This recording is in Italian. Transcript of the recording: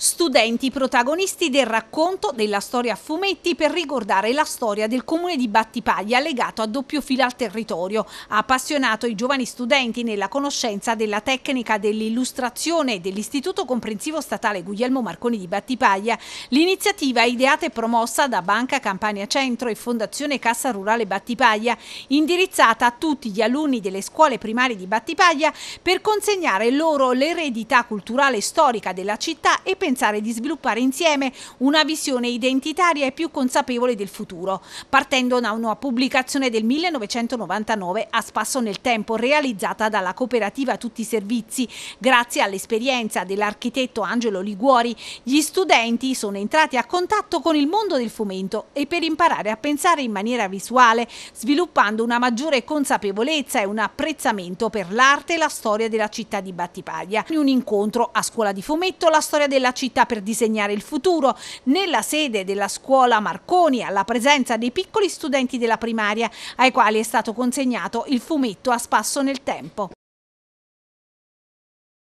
studenti protagonisti del racconto della storia a fumetti per ricordare la storia del comune di Battipaglia legato a doppio filo al territorio. Ha appassionato i giovani studenti nella conoscenza della tecnica dell'illustrazione dell'Istituto Comprensivo Statale Guglielmo Marconi di Battipaglia. L'iniziativa ideata e promossa da Banca Campania Centro e Fondazione Cassa Rurale Battipaglia, indirizzata a tutti gli alunni delle scuole primarie di Battipaglia per consegnare loro l'eredità culturale e storica della città e per pensare di sviluppare insieme una visione identitaria e più consapevole del futuro, partendo da una pubblicazione del 1999 a spasso nel tempo realizzata dalla cooperativa Tutti i Servizi. Grazie all'esperienza dell'architetto Angelo Liguori, gli studenti sono entrati a contatto con il mondo del fomento e per imparare a pensare in maniera visuale, sviluppando una maggiore consapevolezza e un apprezzamento per l'arte e la storia della città di Battipaglia. In un incontro a scuola di fumetto la storia della città per disegnare il futuro, nella sede della scuola Marconi, alla presenza dei piccoli studenti della primaria, ai quali è stato consegnato il fumetto a spasso nel tempo.